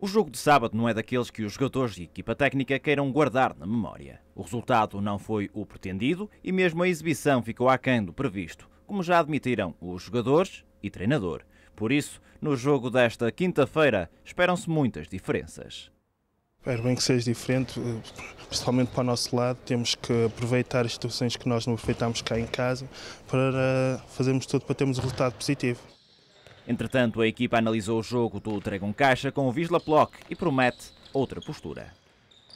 O jogo de sábado não é daqueles que os jogadores e equipa técnica queiram guardar na memória. O resultado não foi o pretendido e mesmo a exibição ficou aquém do previsto, como já admitiram os jogadores e treinador. Por isso, no jogo desta quinta-feira, esperam-se muitas diferenças. Espero bem que seja diferente, eh, principalmente para o nosso lado. Temos que aproveitar as situações que nós não aproveitámos cá em casa para fazermos tudo para termos um resultado positivo. Entretanto, a equipa analisou o jogo do Dragon Caixa com o Wisla Plock e promete outra postura.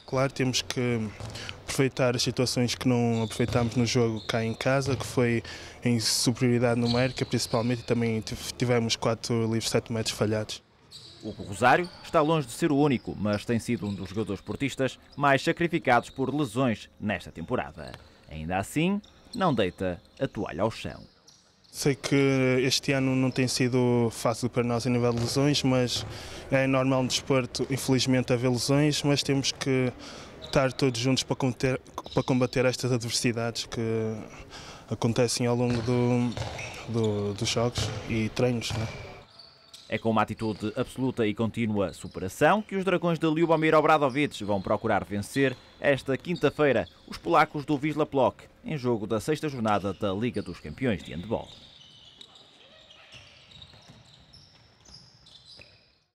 Claro, temos que aproveitar as situações que não aproveitámos no jogo cá em casa, que foi em superioridade numérica principalmente, e também tivemos 4 livros 7 metros falhados. O Rosário está longe de ser o único, mas tem sido um dos jogadores portistas mais sacrificados por lesões nesta temporada. Ainda assim, não deita a toalha ao chão. Sei que este ano não tem sido fácil para nós a nível de lesões, mas é normal no desporto, infelizmente, haver lesões, mas temos que estar todos juntos para combater, para combater estas adversidades que acontecem ao longo do, do, dos jogos e treinos. Né? É com uma atitude absoluta e contínua superação que os dragões de Ljubomir Obradovic vão procurar vencer esta quinta-feira os polacos do Wisla Plock em jogo da sexta jornada da Liga dos Campeões de Handball.